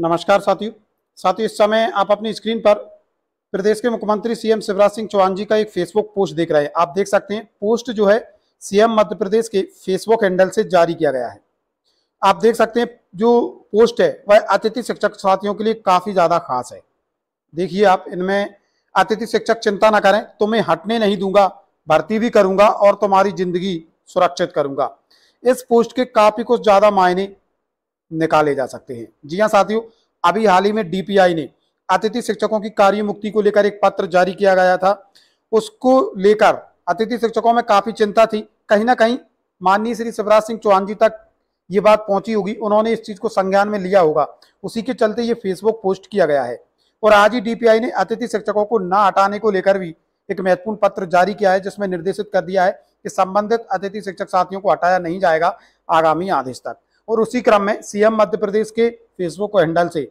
नमस्कार साथियों साथियों इस समय आप अपनी स्क्रीन पर प्रदेश के मुख्यमंत्री सीएम शिवराज सिंह चौहान जी का एक फेसबुक पोस्ट देख रहे हैं आप देख सकते हैं पोस्ट जो है सीएम मध्य प्रदेश के फेसबुक हैंडल से जारी किया गया है आप देख सकते हैं जो पोस्ट है वह अतिथि शिक्षक साथियों के लिए काफ़ी ज़्यादा खास है देखिए आप इनमें अतिथि शिक्षक चिंता ना करें तुम्हें हटने नहीं दूंगा भर्ती भी करूंगा और तुम्हारी जिंदगी सुरक्षित करूंगा इस पोस्ट के काफ़ी कुछ ज़्यादा मायने निकाले जा सकते हैं जी हाँ साथियों अभी हाल ही में डीपीआई ने अतिथि शिक्षकों की कार्य मुक्ति को लेकर एक पत्र जारी किया गया था उसको लेकर अतिथि शिक्षकों में काफी चिंता थी कहीं ना कहीं माननीय श्री शिवराज सिंह चौहान जी तक ये बात पहुंची होगी उन्होंने इस चीज को संज्ञान में लिया होगा उसी के चलते ये फेसबुक पोस्ट किया गया है और आज ही डीपीआई ने अतिथि शिक्षकों को न हटाने को लेकर भी एक महत्वपूर्ण पत्र जारी किया है जिसमें निर्देशित कर दिया है कि संबंधित अतिथि शिक्षक साथियों को हटाया नहीं जाएगा आगामी आदेश तक और उसी क्रम में सीएम मध्य प्रदेश के फेसबुक हैंडल से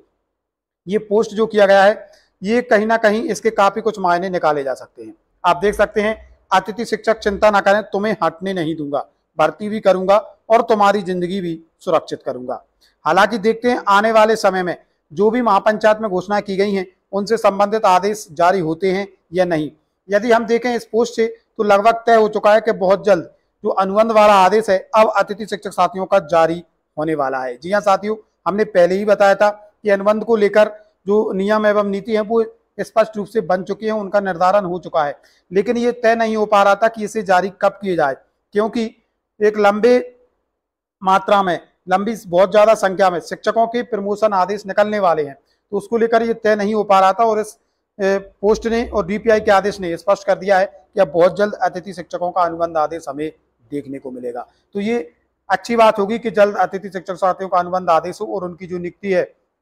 ये पोस्ट जो किया गया है ये कहीं ना कहीं इसके काफी कुछ मायने निकाले जा सकते हैं आप देख सकते हैं अतिथि शिक्षक चिंता ना करें तुम्हें हटने नहीं दूंगा भर्ती भी करूंगा और तुम्हारी जिंदगी भी सुरक्षित करूंगा हालांकि देखते हैं आने वाले समय में जो भी महापंचायत में घोषणा की गई है उनसे संबंधित आदेश जारी होते हैं या नहीं यदि हम देखें इस पोस्ट से तो लगभग तय हो चुका है कि बहुत जल्द जो अनुबंध वाला आदेश है अब अतिथि शिक्षक साथियों का जारी होने वाला है जी हाँ साथियों हमने पहले ही बताया था कि अनुबंध को लेकर जो नियम एवं नीति है वो स्पष्ट रूप से बन चुके हैं उनका निर्धारण हो चुका है लेकिन ये तय नहीं हो पा रहा था कि इसे जारी कब किए जाए क्योंकि एक लंबे मात्रा में लंबी बहुत ज़्यादा संख्या में शिक्षकों के प्रमोशन आदेश निकलने वाले हैं तो उसको लेकर ये तय नहीं हो पा रहा था और इस पोस्ट ने और डीपीआई के आदेश ने स्पष्ट कर दिया है कि अब बहुत जल्द अतिथि शिक्षकों का अनुबंध आदेश हमें देखने को मिलेगा तो ये अच्छी बात होगी कि जल्द अतिथि शिक्षक साथियों का अनुबंध आदेश हो और उनकी जो नियुक्ति है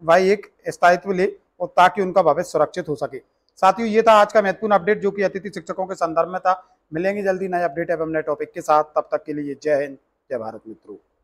वह एक स्थायित्व ले और ताकि उनका भविष्य सुरक्षित हो सके साथियों ये था आज का महत्वपूर्ण अपडेट जो कि अतिथि शिक्षकों के संदर्भ में था मिलेंगे जल्दी नए अपडेट एवं नए टॉपिक के साथ तब तक के लिए जय हिंद जय भारत मित्रों